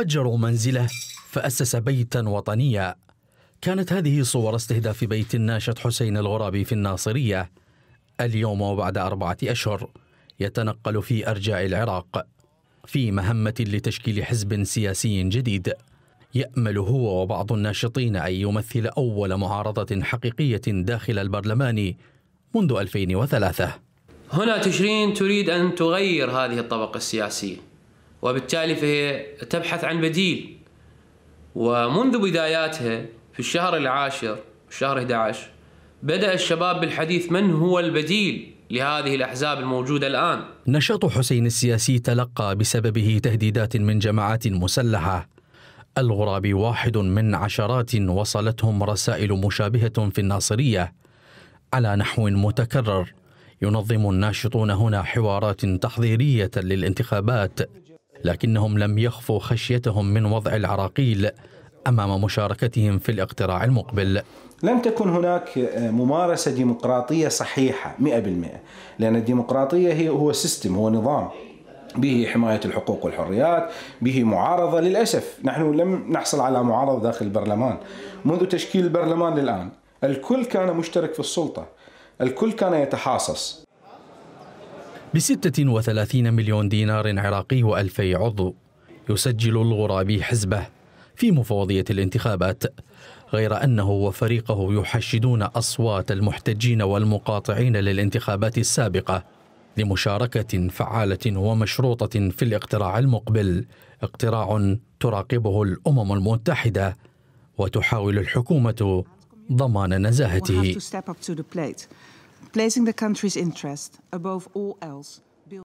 فجروا منزله فأسس بيتا وطنيا كانت هذه صور استهداف بيت الناشط حسين الغرابي في الناصرية اليوم وبعد أربعة أشهر يتنقل في أرجاء العراق في مهمة لتشكيل حزب سياسي جديد يأمل هو وبعض الناشطين أن يمثل أول معارضة حقيقية داخل البرلمان منذ 2003 هنا تشرين تريد أن تغير هذه الطبقة السياسية وبالتالي فهي تبحث عن بديل ومنذ بداياتها في الشهر العاشر شهر 11 بدأ الشباب بالحديث من هو البديل لهذه الأحزاب الموجودة الآن نشاط حسين السياسي تلقى بسببه تهديدات من جماعات مسلحة الغراب واحد من عشرات وصلتهم رسائل مشابهة في الناصرية على نحو متكرر ينظم الناشطون هنا حوارات تحضيرية للانتخابات لكنهم لم يخفوا خشيتهم من وضع العراقيل امام مشاركتهم في الاقتراع المقبل. لم تكن هناك ممارسه ديمقراطيه صحيحه 100% لان الديمقراطيه هي هو سيستم هو نظام به حماية الحقوق والحريات به معارضة للأسف نحن لم نحصل على معارضة داخل البرلمان منذ تشكيل البرلمان للآن الكل كان مشترك في السلطة الكل كان يتحاصص ب 36 مليون دينار عراقي و2000 عضو يسجل الغرابي حزبه في مفوضية الانتخابات غير أنه وفريقه يحشدون أصوات المحتجين والمقاطعين للانتخابات السابقة لمشاركة فعالة ومشروطة في الاقتراع المقبل اقتراع تراقبه الأمم المتحدة وتحاول الحكومة ضمان نزاهته placing the country's interest above all else